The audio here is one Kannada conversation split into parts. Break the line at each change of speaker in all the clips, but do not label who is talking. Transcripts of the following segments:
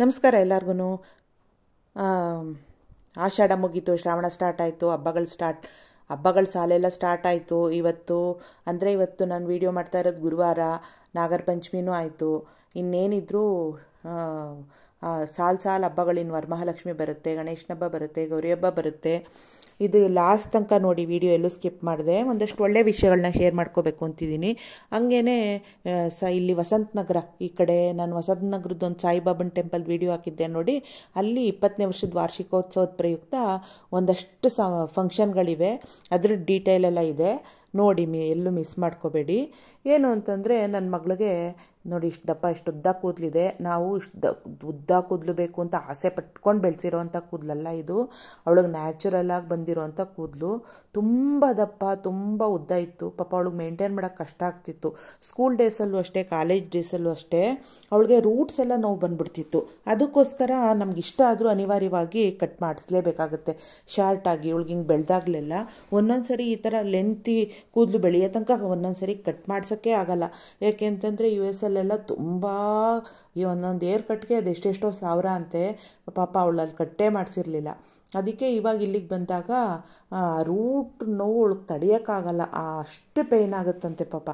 ನಮಸ್ಕಾರ ಎಲ್ಲರಿಗೂ ಆಷಾಢ ಮುಗೀತು ಶ್ರಾವಣ ಸ್ಟಾರ್ಟ್ ಆಯಿತು ಹಬ್ಬಗಳು ಸ್ಟಾರ್ಟ್ ಹಬ್ಬಗಳ ಸಾಲೆಲ್ಲ ಸ್ಟಾರ್ಟ್ ಆಯಿತು ಇವತ್ತು ಅಂದರೆ ಇವತ್ತು ನಾನು ವೀಡಿಯೋ ಮಾಡ್ತಾ ಇರೋದು ಗುರುವಾರ ನಾಗರ ಪಂಚಮಿನೂ ಆಯಿತು ಇನ್ನೇನಿದ್ರೂ ಸಾಲು ಸಾಲು ಹಬ್ಬಗಳಿನ ವರಮಹಾಲಕ್ಷ್ಮಿ ಬರುತ್ತೆ ಗಣೇಶನ ಹಬ್ಬ ಬರುತ್ತೆ ಗೌರಿ ಹಬ್ಬ ಬರುತ್ತೆ ಇದು ಲಾಸ್ಟ್ ತನಕ ನೋಡಿ ವಿಡಿಯೋ ಎಲ್ಲೂ ಸ್ಕಿಪ್ ಮಾಡಿದೆ ಒಂದಷ್ಟು ಒಳ್ಳೆಯ ವಿಷಯಗಳನ್ನ ಶೇರ್ ಮಾಡ್ಕೋಬೇಕು ಅಂತಿದ್ದೀನಿ ಹಂಗೇ ಸ ಇಲ್ಲಿ ವಸಂತ ನಗರ ಈ ಕಡೆ ನಾನು ವಸಂತ ನಗರದೊಂದು ಸಾಯಿಬಾಬನ್ ಟೆಂಪಲ್ ವಿಡಿಯೋ ಹಾಕಿದ್ದೆ ನೋಡಿ ಅಲ್ಲಿ ಇಪ್ಪತ್ತನೇ ವರ್ಷದ ವಾರ್ಷಿಕೋತ್ಸವದ ಪ್ರಯುಕ್ತ ಒಂದಷ್ಟು ಸ ಫಂಕ್ಷನ್ಗಳಿವೆ ಅದ್ರ ಡೀಟೇಲೆಲ್ಲ ಇದೆ ನೋಡಿ ಮಿ ಎಲ್ಲೂ ಮಿಸ್ ಮಾಡ್ಕೋಬೇಡಿ ಏನು ಅಂತಂದರೆ ನನ್ನ ಮಗಳಿಗೆ ನೋಡಿ ಇಷ್ಟು ದಪ್ಪ ಇಷ್ಟು ಉದ್ದ ಕೂದಲಿದೆ ನಾವು ಇಷ್ಟು ದ ಉದ್ದ ಕೂದಲು ಬೇಕು ಅಂತ ಆಸೆ ಪಟ್ಕೊಂಡು ಬೆಳೆಸಿರೋವಂಥ ಅಂಥ ಕೂದಲಲ್ಲ ಇದು ಅವಳಿಗೆ ಬಂದಿರೋ ಬಂದಿರೋವಂಥ ಕೂದಲು ತುಂಬ ದಪ್ಪ ತುಂಬ ಉದ್ದ ಇತ್ತು ಪಾಪ ಅವಳಿಗೆ ಮೇಂಟೈನ್ ಮಾಡೋಕ್ಕೆ ಕಷ್ಟ ಆಗ್ತಿತ್ತು ಸ್ಕೂಲ್ ಡೇಸಲ್ಲೂ ಅಷ್ಟೇ ಕಾಲೇಜ್ ಡೇಸಲ್ಲೂ ಅಷ್ಟೇ ಅವಳಿಗೆ ರೂಟ್ಸ್ ಎಲ್ಲ ನೋವು ಬಂದುಬಿಡ್ತಿತ್ತು ಅದಕ್ಕೋಸ್ಕರ ನಮ್ಗೆ ಇಷ್ಟ ಆದರೂ ಅನಿವಾರ್ಯವಾಗಿ ಕಟ್ ಶಾರ್ಟ್ ಶಾರ್ಟಾಗಿ ಅವಳಿಗೆ ಹಿಂಗೆ ಬೆಳೆದಾಗಲಿಲ್ಲ ಒಂದೊಂದು ಸರಿ ಈ ಥರ ಲೆಂತಿ ಕೂದಲು ಬೆಳೆಯೋ ತನಕ ಒಂದೊಂದು ಸರಿ ಕಟ್ ಮಾಡಿಸ ಭಾವಿಸೋಕ್ಕೆ ಆಗಲ್ಲ ಯಾಕೆಂತಂದರೆ ಯು ಎಸ್ ಅಲ್ಲೆಲ್ಲ ತುಂಬ ಈ ಒಂದೊಂದು ಏರ್ ಕಟ್ಗೆ ಅದು ಎಷ್ಟೆಷ್ಟೋ ಸಾವಿರ ಅಂತೆ ಪಾಪ ಅವಳಲ್ಲಿ ಕಟ್ಟೇ ಮಾಡಿಸಿರ್ಲಿಲ್ಲ ಅದಕ್ಕೆ ಇವಾಗ ಇಲ್ಲಿಗೆ ಬಂದಾಗ ರೂಟ್ ನೋವು ತಡೆಯೋಕ್ಕಾಗಲ್ಲ ಅಷ್ಟು ಪೇಯ್ನ್ ಆಗುತ್ತಂತೆ ಪಾಪ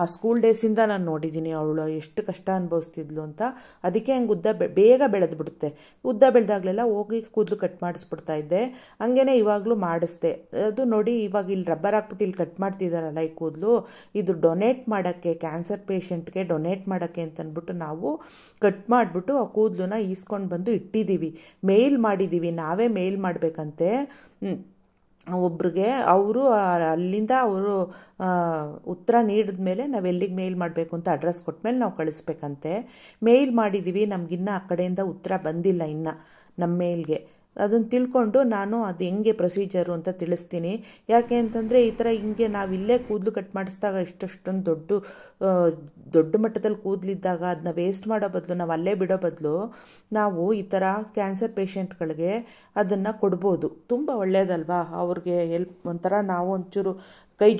ಆ ಸ್ಕೂಲ್ ಡೇಸಿಂದ ನಾನು ನೋಡಿದ್ದೀನಿ ಅವಳು ಎಷ್ಟು ಕಷ್ಟ ಅನುಭವಿಸ್ತಿದ್ಲು ಅಂತ ಅದಕ್ಕೆ ಹಂಗೆ ಉದ್ದ ಬೇಗ ಬೆಳೆದ್ಬಿಡುತ್ತೆ ಉದ್ದ ಬೆಳೆದಾಗಲೆಲ್ಲ ಹೋಗಿ ಕೂದಲು ಕಟ್ ಮಾಡಿಸ್ಬಿಡ್ತಾ ಇದ್ದೆ ಹಂಗೇನೆ ಇವಾಗಲೂ ಮಾಡಿಸ್ದೆ ಅದು ನೋಡಿ ಇವಾಗ ಇಲ್ಲಿ ರಬ್ಬರ್ ಹಾಕ್ಬಿಟ್ಟು ಇಲ್ಲಿ ಕಟ್ ಮಾಡ್ತಿದ್ದಾರಲ್ಲ ಈ ಕೂದಲು ಇದು ಡೊನೇಟ್ ಮಾಡೋಕ್ಕೆ ಕ್ಯಾನ್ಸರ್ ಪೇಷಂಟ್ಗೆ ಡೊನೇಟ್ ಮಾಡೋಕ್ಕೆ ಅಂತಂದ್ಬಿಟ್ಟು ನಾವು ಕಟ್ ಮಾಡಿಬಿಟ್ಟು ಆ ಕೂದಲನ್ನ ಈಸ್ಕೊಂಡು ಬಂದು ಇಟ್ಟಿದ್ದೀವಿ ಮೇಲ್ ಮಾಡಿದ್ದೀವಿ ನಾವೇ ಮೇಲ್ ಮಾಡಬೇಕಂತೆ ಒಬ್ರಿಗೆ ಅವರು ಅಲ್ಲಿಂದ ಅವರು ಉತ್ತರ ನೀಡಿದ ಮೇಲೆ ನಾವು ಎಲ್ಲಿಗೆ ಮೇಲ್ ಮಾಡಬೇಕು ಅಂತ ಅಡ್ರೆಸ್ ಮೇಲೆ ನಾವು ಕಳಿಸ್ಬೇಕಂತೆ ಮೇಲ್ ಮಾಡಿದ್ದೀವಿ ನಮಗಿನ್ನ ಆ ಕಡೆಯಿಂದ ಉತ್ತರ ಬಂದಿಲ್ಲ ಇನ್ನು ನಮ್ಮ ಮೇಲ್ಗೆ ಅದನ್ನು ತಿಳ್ಕೊಂಡು ನಾನು ಅದು ಹೆಂಗೆ ಪ್ರೊಸೀಜರು ಅಂತ ತಿಳಿಸ್ತೀನಿ ಯಾಕೆ ಅಂತಂದರೆ ಈ ಥರ ಹಿಂಗೆ ನಾವು ಇಲ್ಲೇ ಕೂದಲು ಕಟ್ ಮಾಡಿಸ್ದಾಗ ಇಷ್ಟೊಂದು ದೊಡ್ಡ ದೊಡ್ಡ ಮಟ್ಟದಲ್ಲಿ ಕೂದಲಿದ್ದಾಗ ಅದನ್ನ ವೇಸ್ಟ್ ಮಾಡೋ ಬದಲು ನಾವು ಅಲ್ಲೇ ಬಿಡೋ ಬದಲು ನಾವು ಈ ಥರ ಕ್ಯಾನ್ಸರ್ ಪೇಷೆಂಟ್ಗಳಿಗೆ ಅದನ್ನು ಕೊಡ್ಬೋದು ತುಂಬ ಒಳ್ಳೆಯದಲ್ವಾ ಅವ್ರಿಗೆ ಹೆಲ್ಪ್ ಒಂಥರ ನಾವು ಒಂಚೂರು ಕೈ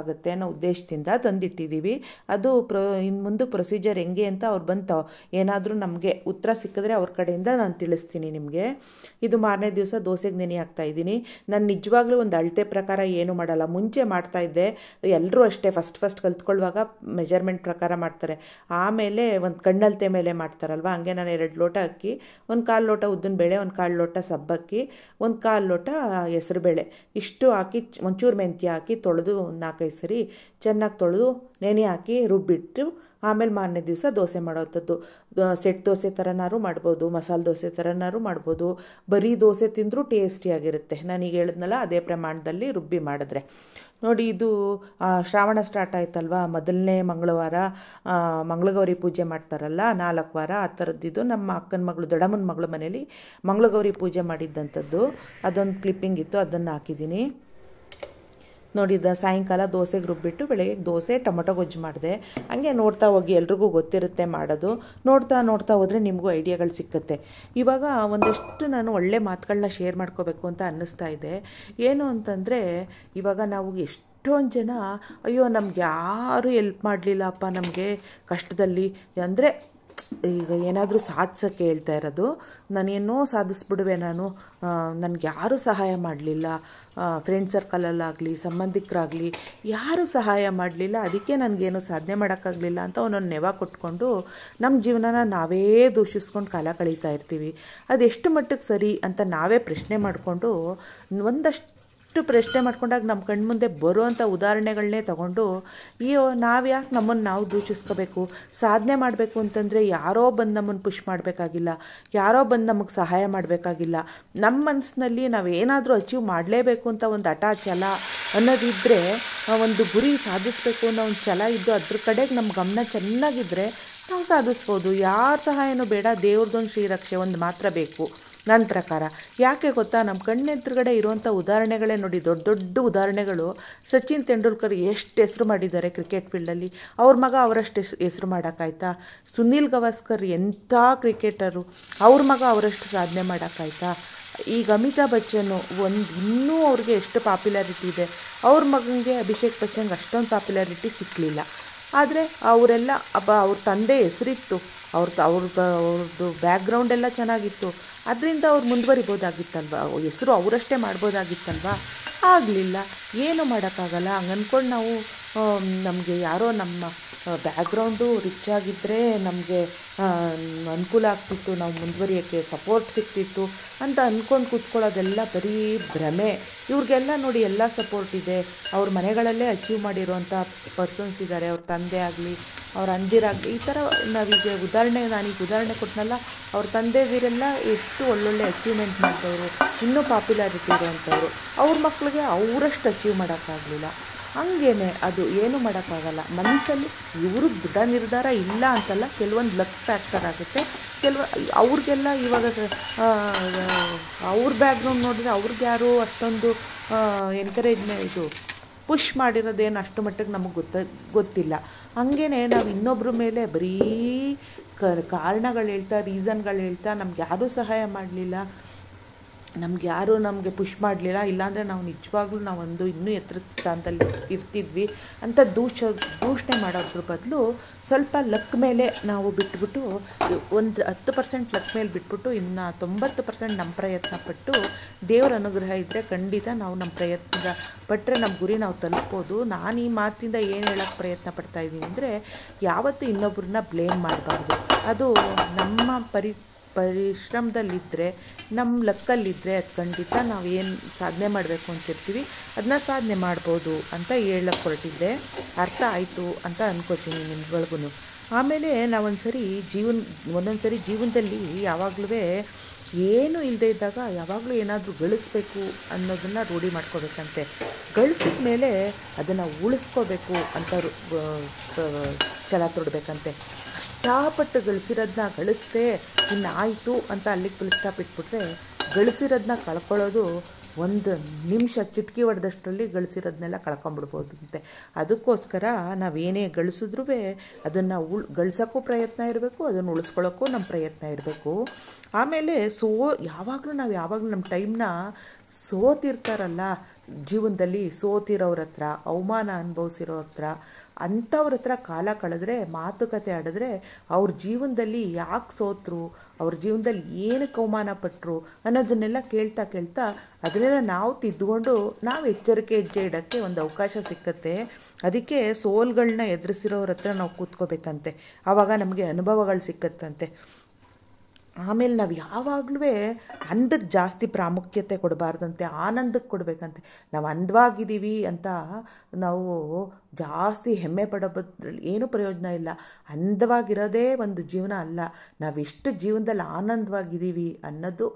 ಆಗುತ್ತೆ ಅನ್ನೋ ಉದ್ದೇಶದಿಂದ ತಂದಿಟ್ಟಿದ್ದೀವಿ ಅದು ಪ್ರೊ ಇನ್ನು ಮುಂದೆ ಪ್ರೊಸೀಜರ್ ಹೆಂಗೆ ಅಂತ ಅವ್ರು ಬಂತು ಏನಾದರೂ ನಮಗೆ ಉತ್ತರ ಸಿಕ್ಕಿದ್ರೆ ಅವ್ರ ಕಡೆಯಿಂದ ನಾನು ತಿಳಿಸ್ತೀನಿ ನಿಮಗೆ ಇದು ಮಾರನೇ ದಿವಸ ದೋಸೆಗೆ ನೆನೆ ಹಾಕ್ತಾ ಇದ್ದೀನಿ ನಾನು ನಿಜವಾಗ್ಲೂ ಒಂದು ಅಳತೆ ಪ್ರಕಾರ ಏನು ಮಾಡಲ್ಲ ಮುಂಚೆ ಮಾಡ್ತಾ ಇದ್ದೆ ಎಲ್ಲರೂ ಅಷ್ಟೇ ಫಸ್ಟ್ ಫಸ್ಟ್ ಕಲ್ತ್ಕೊಳ್ಳುವಾಗ ಮೆಜರ್ಮೆಂಟ್ ಪ್ರಕಾರ ಮಾಡ್ತಾರೆ ಆಮೇಲೆ ಒಂದು ಕಣ್ಣಲ್ತೆ ಮೇಲೆ ಮಾಡ್ತಾರಲ್ವ ಹಂಗೆ ನಾನು ಎರಡು ಲೋಟ ಅಕ್ಕಿ ಒಂದು ಕಾಲು ಲೋಟ ಉದ್ದಿನ ಬೇಳೆ ಒಂದು ಕಾಲು ಲೋಟ ಸಬ್ಬಕ್ಕಿ ಒಂದು ಕಾಲು ಲೋಟ ಹೆಸರು ಬೇಳೆ ಇಷ್ಟು ಹಾಕಿ ಒಂಚೂರು ಮೆಂತ್ಯ ಹಾಕಿ ತೊಳೆದು ತೊಳೆದು ಒಂದು ನಾಲ್ಕೈದು ಸರಿ ಚೆನ್ನಾಗಿ ತೊಳೆದು ನೆನೆ ಹಾಕಿ ರುಬ್ಬಿಟ್ಟು ಆಮೇಲೆ ಮಾರನೇ ದಿವಸ ದೋಸೆ ಮಾಡೋವಂಥದ್ದು ಸೆಟ್ ದೋಸೆ ಥರನಾರು ಮಾಡ್ಬೋದು ಮಸಾಲೆ ದೋಸೆ ಥರನಾರು ಮಾಡ್ಬೋದು ಬರೀ ದೋಸೆ ತಿಂದರೂ ಟೇಸ್ಟಿಯಾಗಿರುತ್ತೆ ಈಗ ಹೇಳಿದ್ನಲ್ಲ ಅದೇ ಪ್ರಮಾಣದಲ್ಲಿ ರುಬ್ಬಿ ಮಾಡಿದ್ರೆ ನೋಡಿ ಇದು ಶ್ರಾವಣ ಸ್ಟಾರ್ಟ್ ಆಯ್ತಲ್ವಾ ಮೊದಲನೇ ಮಂಗಳವಾರ ಮಂಗಳಗೌರಿ ಪೂಜೆ ಮಾಡ್ತಾರಲ್ಲ ನಾಲ್ಕು ವಾರ ಆ ಥರದ್ದಿದು ನಮ್ಮ ಅಕ್ಕನ ಮಗಳು ದೊಡ್ಡಮ್ಮನ ಮಗಳ ಮನೇಲಿ ಮಂಗಳಗೌರಿ ಪೂಜೆ ಮಾಡಿದ್ದಂಥದ್ದು ಅದೊಂದು ಕ್ಲಿಪ್ಪಿಂಗ್ ಇತ್ತು ಅದನ್ನು ಹಾಕಿದ್ದೀನಿ ನೋಡಿದ ಸಾಯಂಕಾಲ ದೋಸೆಗೆ ರುಬ್ಬಿಟ್ಟು ಬೆಳಗ್ಗೆ ದೋಸೆ ಟೊಮೊಟೊ ಗೊಜ್ಜು ಮಾಡಿದೆ ಹಂಗೆ ನೋಡ್ತಾ ಹೋಗಿ ಎಲ್ರಿಗೂ ಗೊತ್ತಿರುತ್ತೆ ಮಾಡೋದು ನೋಡ್ತಾ ನೋಡ್ತಾ ಹೋದರೆ ನಿಮಗೂ ಐಡಿಯಾಗಳು ಸಿಕ್ಕುತ್ತೆ ಇವಾಗ ಒಂದಷ್ಟು ನಾನು ಒಳ್ಳೆ ಮಾತುಗಳನ್ನ ಶೇರ್ ಮಾಡ್ಕೋಬೇಕು ಅಂತ ಅನ್ನಿಸ್ತಾ ಇದೆ ಏನು ಅಂತಂದರೆ ಇವಾಗ ನಾವು ಎಷ್ಟು ಎಷ್ಟೊಂದು ಜನ ಅಯ್ಯೋ ನಮ್ಗೆ ಯಾರು ಎಲ್ಪ್ ಮಾಡಲಿಲ್ಲಪ್ಪ ನಮಗೆ ಕಷ್ಟದಲ್ಲಿ ಅಂದರೆ ಈಗ ಏನಾದರೂ ಸಾಧಿಸೋಕ್ಕೆ ಹೇಳ್ತಾ ಇರೋದು ನಾನೇನೋ ಸಾಧಿಸ್ಬಿಡುವೆ ನಾನು ನನಗೆ ಯಾರೂ ಸಹಾಯ ಮಾಡಲಿಲ್ಲ ಫ್ರೆಂಡ್ ಸರ್ಕಲಲ್ಲಾಗಲಿ ಸಂಬಂಧಿಕರಾಗಲಿ ಯಾರೂ ಸಹಾಯ ಮಾಡಲಿಲ್ಲ ಅದಕ್ಕೆ ನನಗೇನು ಸಾಧನೆ ಮಾಡೋಕ್ಕಾಗಲಿಲ್ಲ ಅಂತ ಒಂದೊಂದು ನೆವ ಕೊಟ್ಕೊಂಡು ನಮ್ಮ ಜೀವನನ ನಾವೇ ದೂಷಿಸ್ಕೊಂಡು ಕಾಲ ಕಳೀತಾ ಇರ್ತೀವಿ ಅದೆಷ್ಟು ಮಟ್ಟಕ್ಕೆ ಸರಿ ಅಂತ ನಾವೇ ಪ್ರಶ್ನೆ ಮಾಡಿಕೊಂಡು ಒಂದಷ್ಟು ಎಷ್ಟು ಪ್ರಶ್ನೆ ಮಾಡ್ಕೊಂಡಾಗ ನಮ್ಮ ಮುಂದೆ ಬರುವಂಥ ಉದಾಹರಣೆಗಳನ್ನೇ ತಗೊಂಡು ಅಯ್ಯೋ ನಾವು ಯಾಕೆ ನಮ್ಮನ್ನು ನಾವು ದೂಷಿಸ್ಕೋಬೇಕು ಸಾಧನೆ ಮಾಡಬೇಕು ಅಂತಂದರೆ ಯಾರೋ ಬಂದು ನಮ್ಮನ್ನು ಪುಷ್ ಮಾಡಬೇಕಾಗಿಲ್ಲ ಯಾರೋ ಬಂದು ನಮಗೆ ಸಹಾಯ ಮಾಡಬೇಕಾಗಿಲ್ಲ ನಮ್ಮ ಮನಸ್ಸಿನಲ್ಲಿ ನಾವು ಏನಾದರೂ ಅಚೀವ್ ಮಾಡಲೇಬೇಕು ಅಂತ ಒಂದು ಹಠ ಛಲ ಅನ್ನೋದಿದ್ದರೆ ಒಂದು ಗುರಿ ಸಾಧಿಸಬೇಕು ಅನ್ನೋ ಒಂದು ಛಲ ಇದ್ದು ಅದ್ರ ಕಡೆಗೆ ನಮ್ಮ ಗಮನ ಚೆನ್ನಾಗಿದ್ದರೆ ನಾವು ಸಾಧಿಸ್ಬೋದು ಯಾರ ಸಹಾಯನೂ ಬೇಡ ದೇವ್ರದ್ದೊಂದು ಶ್ರೀರಕ್ಷೆ ಒಂದು ಮಾತ್ರ ಬೇಕು ನನ್ನ ಪ್ರಕಾರ ಯಾಕೆ ಗೊತ್ತಾ ನಮ್ಮ ಕಣ್ಣೆದುರುಗಡೆ ಇರುವಂಥ ಉದಾಹರಣೆಗಳೇ ನೋಡಿ ದೊಡ್ಡ ದೊಡ್ಡ ಉದಾಹರಣೆಗಳು ಸಚಿನ್ ತೆಂಡೂಲ್ಕರ್ ಎಷ್ಟು ಹೆಸರು ಮಾಡಿದ್ದಾರೆ ಕ್ರಿಕೆಟ್ ಫೀಲ್ಡಲ್ಲಿ ಅವ್ರ ಮಗ ಅವರಷ್ಟು ಹೆಸರು ಮಾಡೋಕ್ಕಾಯ್ತಾ ಸುನೀಲ್ ಗವಾಸ್ಕರ್ ಎಂಥ ಕ್ರಿಕೆಟರು ಅವ್ರ ಮಗ ಅವರಷ್ಟು ಸಾಧನೆ ಮಾಡೋಕ್ಕಾಯ್ತಾ ಈಗ ಅಮಿತಾಬ್ ಬಚ್ಚನ್ ಒಂದು ಇನ್ನೂ ಅವ್ರಿಗೆ ಎಷ್ಟು ಪಾಪ್ಯುಲಾರಿಟಿ ಇದೆ ಅವ್ರ ಮಗನಿಗೆ ಅಭಿಷೇಕ್ ಬಚ್ಚನ್ಗೆ ಅಷ್ಟೊಂದು ಪಾಪ್ಯುಲಾರಿಟಿ ಸಿಕ್ಕಲಿಲ್ಲ ಆದರೆ ಅವರೆಲ್ಲ ಅಬ್ಬ ಅವ್ರ ತಂದೆ ಹೆಸರಿತ್ತು ಅವ್ರದ್ದು ಅವ್ರದ್ದು ಅವ್ರದ್ದು ಎಲ್ಲ ಚೆನ್ನಾಗಿತ್ತು ಅದರಿಂದ ಅವ್ರು ಮುಂದುವರಿಬೋದಾಗಿತ್ತಲ್ವ ಹೆಸರು ಅವರಷ್ಟೇ ಮಾಡ್ಬೋದಾಗಿತ್ತಲ್ವ ಆಗಲಿಲ್ಲ ಏನು ಮಾಡೋಕ್ಕಾಗಲ್ಲ ಹಂಗೆ ಅಂದ್ಕೊಂಡು ನಾವು ನಮಗೆ ಯಾರೋ ನಮ್ಮ ಬ್ಯಾಗ್ರೌಂಡು ರಿಚ್ ಆಗಿದ್ದರೆ ನಮಗೆ ಅನುಕೂಲ ಆಗ್ತಿತ್ತು ನಾವು ಮುಂದುವರಿಯೋಕ್ಕೆ ಸಪೋರ್ಟ್ ಸಿಗ್ತಿತ್ತು ಅಂತ ಅಂದ್ಕೊಂಡು ಕೂತ್ಕೊಳ್ಳೋದೆಲ್ಲ ಬರೀ ಭ್ರಮೆ ಇವ್ರಿಗೆಲ್ಲ ನೋಡಿ ಎಲ್ಲ ಸಪೋರ್ಟ್ ಇದೆ ಅವ್ರ ಮನೆಗಳಲ್ಲೇ ಅಚೀವ್ ಮಾಡಿರುವಂಥ ಪರ್ಸನ್ಸ್ ಇದ್ದಾರೆ ಅವ್ರ ತಂದೆ ಆಗಲಿ ಅವ್ರ ಅಂದಿರಾಗಲಿ ಈ ಥರ ನಾವೀಗ ಉದಾಹರಣೆ ನಾನೀಗ ಉದಾಹರಣೆ ಕೊಟ್ಟನಲ್ಲ ಅವ್ರ ತಂದೆದಿರೆಲ್ಲ ಎಷ್ಟು ಒಳ್ಳೊಳ್ಳೆ ಅಚೀವ್ಮೆಂಟ್ ಮಾಡ್ತವರು ಇನ್ನೂ ಪಾಪ್ಯುಲಾರಿಟಿ ಇರುವಂಥವ್ರು ಅವ್ರ ಮಕ್ಕಳಿಗೆ ಅವರಷ್ಟು ಅಚೀವ್ ಮಾಡೋಕ್ಕಾಗಲಿಲ್ಲ ಹಾಗೇನೆ ಅದು ಏನು ಮಾಡೋಕ್ಕಾಗಲ್ಲ ಮನಸ್ಸಲ್ಲಿ ಇವರು ದೃಢ ನಿರ್ಧಾರ ಇಲ್ಲ ಅಂತಲ್ಲ ಕೆಲವೊಂದು ಲಕ್ ಫ್ಯಾಕ್ಟರ್ ಆಗುತ್ತೆ ಕೆಲವ ಅವ್ರಿಗೆಲ್ಲ ಇವಾಗ ಅವ್ರ ಬ್ಯಾಕ್ಗ್ರೌಂಡ್ ನೋಡಿದ್ರೆ ಅವ್ರಿಗೆ ಯಾರು ಅಷ್ಟೊಂದು ಎನ್ಕರೇಜ್ಮೆ ಇದು ಪುಷ್ ಮಾಡಿರೋದೇನು ಅಷ್ಟು ಮಟ್ಟಿಗೆ ನಮಗೆ ಗೊತ್ತ ಗೊತ್ತಿಲ್ಲ ಹಾಗೇ ನಾವು ಇನ್ನೊಬ್ಬರ ಮೇಲೆ ಬರೀ ಕಾರಣಗಳು ಹೇಳ್ತಾ ರೀಸನ್ಗಳು ಹೇಳ್ತಾ ನಮ್ಗೆ ಯಾರೂ ಸಹಾಯ ಮಾಡಲಿಲ್ಲ ನಮ್ಗೆ ಯಾರೂ ನಮಗೆ ಪುಷ್ ಮಾಡಲಿಲ್ಲ ಇಲ್ಲಾಂದರೆ ನಾವು ನಿಜವಾಗ್ಲೂ ನಾವೊಂದು ಇನ್ನೂ ಎತ್ತರ ಸ್ಥಾನದಲ್ಲಿ ಇರ್ತಿದ್ವಿ ಅಂತ ದೂಷ ದೂಷಣೆ ಮಾಡೋದ್ರ ಬದಲು ಸ್ವಲ್ಪ ಲಕ್ ಮೇಲೆ ನಾವು ಬಿಟ್ಬಿಟ್ಟು ಒಂದು ಹತ್ತು ಪರ್ಸೆಂಟ್ ಲಕ್ ಮೇಲೆ ಬಿಟ್ಬಿಟ್ಟು ಇನ್ನು ತೊಂಬತ್ತು ಪರ್ಸೆಂಟ್ ನಮ್ಮ ಪ್ರಯತ್ನ ಪಟ್ಟು ದೇವರ ಅನುಗ್ರಹ ಇದ್ದರೆ ಖಂಡಿತ ನಾವು ನಮ್ಮ ಪ್ರಯತ್ನ ಪಟ್ಟರೆ ನಮ್ಮ ಗುರಿ ನಾವು ತಲುಪ್ಬೋದು ನಾನು ಈ ಮಾತಿಂದ ಏನು ಹೇಳೋಕ್ಕೆ ಪ್ರಯತ್ನ ಪಡ್ತಾಯಿದ್ದೀನಿ ಅಂದರೆ ಯಾವತ್ತೂ ಇನ್ನೊಬ್ಬರನ್ನ ಬ್ಲೇಮ್ ಮಾಡಬಾರ್ದು ಅದು ನಮ್ಮ ಪರಿ ಪರಿಶ್ರಮದಲ್ಲಿದ್ದರೆ ನಮ್ಮ ಲಕ್ಕಲ್ಲಿದ್ದರೆ ಅದು ಖಂಡಿತ ನಾವು ಏನು ಸಾಧನೆ ಮಾಡಬೇಕು ಅಂತಿರ್ತೀವಿ ಅದನ್ನ ಸಾಧನೆ ಮಾಡ್ಬೋದು ಅಂತ ಹೇಳಕ್ಕೆ ಹೊರಟಿದ್ದೆ ಅರ್ಥ ಆಯಿತು ಅಂತ ಅಂದ್ಕೋತೀನಿ ನಿಮ್ಗಳಿಗೂ ಆಮೇಲೆ ನಾವೊಂದು ಸರಿ ಜೀವನ ಒಂದೊಂದು ಸರಿ ಜೀವನದಲ್ಲಿ ಯಾವಾಗಲೂ ಏನೂ ಇಲ್ಲದೆ ಇದ್ದಾಗ ಯಾವಾಗಲೂ ಏನಾದರೂ ಗಳಿಸ್ಬೇಕು ಅನ್ನೋದನ್ನು ರೂಢಿ ಮಾಡ್ಕೋಬೇಕಂತೆ ಗಳಿಸಿದ ಮೇಲೆ ಅದನ್ನು ಉಳಿಸ್ಕೋಬೇಕು ಅಂತ ಛಲ ತೊಡಬೇಕಂತೆ ಕಷ್ಟಪಟ್ಟು ಗಳಿಸಿರೋದನ್ನ ಗಳಿಸ್ದೆ ಇನ್ನು ಆಯಿತು ಅಂತ ಅಲ್ಲಿಗೆ ಫುಲ್ ಇಟ್ಬಿಟ್ರೆ ಗಳಿಸಿರೋದನ್ನ ಕಳ್ಕೊಳ್ಳೋದು ಒಂದು ನಿಮಿಷ ಚಿಟಕಿ ಹೊಡೆದಷ್ಟರಲ್ಲಿ ಗಳಿಸಿರೋದನ್ನೆಲ್ಲ ಕಳ್ಕೊಂಬಿಡ್ಬೋದಂತೆ ಅದಕ್ಕೋಸ್ಕರ ನಾವೇನೇ ಗಳಿಸಿದ್ರು ಅದನ್ನು ಉಳ್ ಗಳಿಸೋಕ್ಕೂ ಪ್ರಯತ್ನ ಇರಬೇಕು ಅದನ್ನು ಉಳಿಸ್ಕೊಳ್ಳೋಕ್ಕೂ ನಮ್ಮ ಪ್ರಯತ್ನ ಇರಬೇಕು ಆಮೇಲೆ ಸೋ ಯಾವಾಗಲೂ ನಾವು ಯಾವಾಗಲೂ ನಮ್ಮ ಟೈಮ್ನ ಸೋತಿರ್ತಾರಲ್ಲ ಜೀವನದಲ್ಲಿ ಸೋತಿರೋರ ಹತ್ರ ಅವಮಾನ ಅನುಭವಿಸಿರೋ ಹತ್ರ ಅಂಥವ್ರ ಹತ್ರ ಕಾಲ ಕಳೆದ್ರೆ ಮಾತುಕತೆ ಆಡಿದ್ರೆ ಅವ್ರ ಜೀವನದಲ್ಲಿ ಯಾಕೆ ಸೋತರು ಅವ್ರ ಜೀವನದಲ್ಲಿ ಏನು ಕವಮಾನ ಪಟ್ಟರು ಅನ್ನೋದನ್ನೆಲ್ಲ ಕೇಳ್ತಾ ಕೇಳ್ತಾ ಅದನ್ನೆಲ್ಲ ನಾವು ತಿದ್ದುಕೊಂಡು ನಾವು ಎಚ್ಚರಿಕೆ ಹೆಜ್ಜೆ ಇಡೋಕ್ಕೆ ಒಂದು ಅವಕಾಶ ಸಿಕ್ಕತ್ತೆ ಅದಕ್ಕೆ ಸೋಲ್ಗಳನ್ನ ಎದುರಿಸಿರೋರ ಹತ್ರ ನಾವು ಕೂತ್ಕೋಬೇಕಂತೆ ಆವಾಗ ನಮಗೆ ಅನುಭವಗಳು ಸಿಕ್ಕತ್ತಂತೆ ಆಮೇಲೆ ನಾವು ಯಾವಾಗಲೂ ಅಂದಕ್ಕೆ ಜಾಸ್ತಿ ಪ್ರಾಮುಖ್ಯತೆ ಕೊಡಬಾರ್ದಂತೆ ಆನಂದಕ್ಕೆ ಕೊಡಬೇಕಂತೆ ನಾವು ಅಂದವಾಗಿದ್ದೀವಿ ಅಂತ ನಾವು ಜಾಸ್ತಿ ಹೆಮ್ಮೆ ಪಡಬದ್ರಲ್ಲಿ ಏನೂ ಪ್ರಯೋಜನ ಇಲ್ಲ ಅಂದವಾಗಿರೋದೇ ಒಂದು ಜೀವನ ಅಲ್ಲ ನಾವೆಷ್ಟು ಜೀವನದಲ್ಲಿ ಆನಂದವಾಗಿದ್ದೀವಿ ಅನ್ನೋದು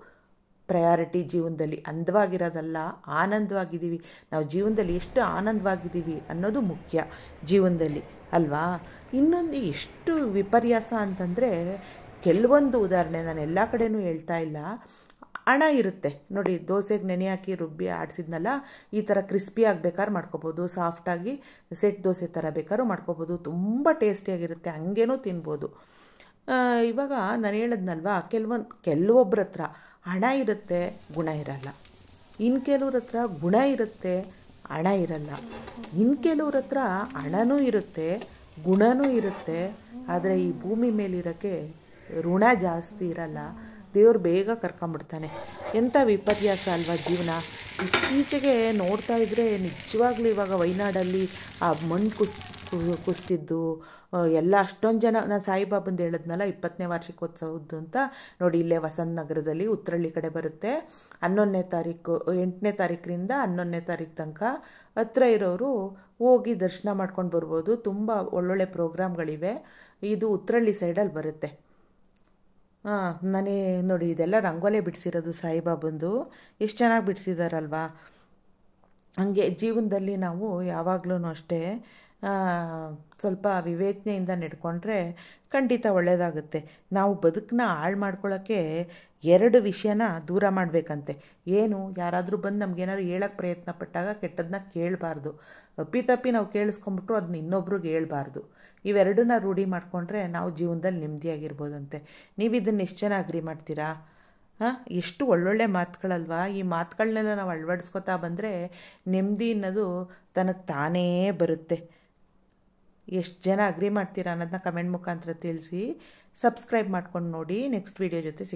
ಪ್ರಯಾರಿಟಿ ಜೀವನದಲ್ಲಿ ಅಂದವಾಗಿರೋದಲ್ಲ ಆನಂದವಾಗಿದ್ದೀವಿ ನಾವು ಜೀವನದಲ್ಲಿ ಎಷ್ಟು ಆನಂದವಾಗಿದ್ದೀವಿ ಅನ್ನೋದು ಮುಖ್ಯ ಜೀವನದಲ್ಲಿ ಅಲ್ವಾ ಇನ್ನೊಂದು ಎಷ್ಟು ವಿಪರ್ಯಾಸ ಅಂತಂದರೆ ಕೆಲವೊಂದು ಉದಾಹರಣೆ ನಾನು ಎಲ್ಲ ಕಡೆನೂ ಹೇಳ್ತಾ ಇಲ್ಲ ಹಣ ಇರುತ್ತೆ ನೋಡಿ ದೋಸೆಗೆ ನೆನೆ ಹಾಕಿ ರುಬ್ಬಿ ಆಡಿಸಿದ್ನಲ್ಲ ಈ ಥರ ಕ್ರಿಸ್ಪಿ ಆಗಬೇಕಾದ್ರೆ ಮಾಡ್ಕೋಬೋದು ಸಾಫ್ಟಾಗಿ ಸೆಟ್ ದೋಸೆ ಥರ ಬೇಕಾದ್ರೂ ಮಾಡ್ಕೋಬೋದು ತುಂಬ ಟೇಸ್ಟಿಯಾಗಿರುತ್ತೆ ಹಂಗೇನೂ ತಿನ್ಬೋದು ಇವಾಗ ನಾನು ಹೇಳಿದ್ನಲ್ವ ಕೆಲವೊಂದು ಕೆಲವೊಬ್ಬರ ಹತ್ರ ಹಣ ಇರುತ್ತೆ ಗುಣ ಇರಲ್ಲ ಇನ್ನು ಕೆಲವ್ರ ಹತ್ರ ಗುಣ ಇರುತ್ತೆ ಹಣ ಇರಲ್ಲ ಇನ್ನು ಕೆಲವ್ರ ಹತ್ರ ಹಣನೂ ಇರುತ್ತೆ ಗುಣನೂ ಇರುತ್ತೆ ಆದರೆ ಈ ಭೂಮಿ ಮೇಲಿರೋಕ್ಕೆ ಋಣ ಜಾಸ್ತಿ ಇರಲ್ಲ ದೇವ್ರು ಬೇಗ ಕರ್ಕೊಂಬಿಡ್ತಾನೆ ಎಂಥ ವಿಪರ್ಯಾಸ ಅಲ್ವಾ ಜೀವನ ಇತ್ತೀಚೆಗೆ ನೋಡ್ತಾ ಇದ್ದರೆ ನಿಜವಾಗ್ಲೂ ಇವಾಗ ವೈನಾಡಲ್ಲಿ ಆ ಮಣ್ಣು ಕುಸ್ ಕುಸ್ತಿದ್ದು ಎಲ್ಲ ಅಷ್ಟೊಂದು ಜನ ನಾನು ಸಾಯಿಬಾಬಂದು ಹೇಳಿದ್ನಲ್ಲ ಇಪ್ಪತ್ತನೇ ವಾರ್ಷಿಕೋತ್ಸವದ್ದು ಅಂತ ನೋಡಿ ಇಲ್ಲೇ ವಸಂತ ನಗರದಲ್ಲಿ ಉತ್ತರಳ್ಳಿ ಕಡೆ ಬರುತ್ತೆ ಹನ್ನೊಂದನೇ ತಾರೀಕು ಎಂಟನೇ ತಾರೀಕರಿಂದ ಹನ್ನೊಂದನೇ ತಾರೀಕು ತನಕ ಹತ್ರ ಇರೋರು ಹೋಗಿ ದರ್ಶನ ಮಾಡ್ಕೊಂಡು ಬರ್ಬೋದು ತುಂಬ ಒಳ್ಳೊಳ್ಳೆ ಪ್ರೋಗ್ರಾಮ್ಗಳಿವೆ ಇದು ಉತ್ತರಳ್ಳಿ ಸೈಡಲ್ಲಿ ಬರುತ್ತೆ ಹಾಂ ನನಗೆ ನೋಡಿ ಇದೆಲ್ಲ ರಂಗೋಲೆ ಬಿಡಿಸಿರೋದು ಸಾಯಿಬಾಬಂದು ಎಷ್ಟು ಚೆನ್ನಾಗಿ ಬಿಡಿಸಿದಾರಲ್ವಾ ಹಂಗೆ ಜೀವನದಲ್ಲಿ ನಾವು ಯಾವಾಗಲೂ ಅಷ್ಟೇ ಸ್ವಲ್ಪ ವಿವೇಚನೆಯಿಂದ ನಡ್ಕೊಂಡ್ರೆ ಖಂಡಿತ ಒಳ್ಳೆಯದಾಗುತ್ತೆ ನಾವು ಬದುಕನ್ನ ಹಾಳು ಮಾಡ್ಕೊಳ್ಳೋಕ್ಕೆ ಎರಡು ವಿಷಯನ ದೂರ ಮಾಡಬೇಕಂತೆ ಏನು ಯಾರಾದರೂ ಬಂದು ನಮಗೇನಾದ್ರು ಹೇಳೋಕ್ಕೆ ಪ್ರಯತ್ನ ಪಟ್ಟಾಗ ಕೆಟ್ಟದನ್ನ ಕೇಳಬಾರ್ದು ಅಪ್ಪಿತಪ್ಪಿ ನಾವು ಕೇಳಿಸ್ಕೊಂಬಿಟ್ಟು ಅದನ್ನ ಇನ್ನೊಬ್ರಿಗೆ ಹೇಳ್ಬಾರ್ದು ಇವೆರಡನ್ನ ರೂಢಿ ಮಾಡಿಕೊಂಡ್ರೆ ನಾವು ಜೀವನದಲ್ಲಿ ನೆಮ್ಮದಿಯಾಗಿರ್ಬೋದಂತೆ ನೀವು ಇದನ್ನು ಎಷ್ಟು ಜನ ಅಗ್ರಿ ಮಾಡ್ತೀರಾ ಹಾಂ ಎಷ್ಟು ಒಳ್ಳೊಳ್ಳೆ ಮಾತುಗಳಲ್ವಾ ಈ ಮಾತುಗಳನ್ನೆಲ್ಲ ನಾವು ಅಳವಡಿಸ್ಕೊತಾ ಬಂದರೆ ನೆಮ್ಮದಿ ಅನ್ನೋದು ತನಗೆ ತಾನೇ ಬರುತ್ತೆ ಎಷ್ಟು ಜನ ಅಗ್ರಿ ಮಾಡ್ತೀರಾ ಅನ್ನೋದನ್ನ ಕಮೆಂಟ್ ಮುಖಾಂತರ ತಿಳಿಸಿ ಸಬ್ಸ್ಕ್ರೈಬ್ ಮಾಡ್ಕೊಂಡು ನೋಡಿ ನೆಕ್ಸ್ಟ್ ವೀಡಿಯೋ ಜೊತೆ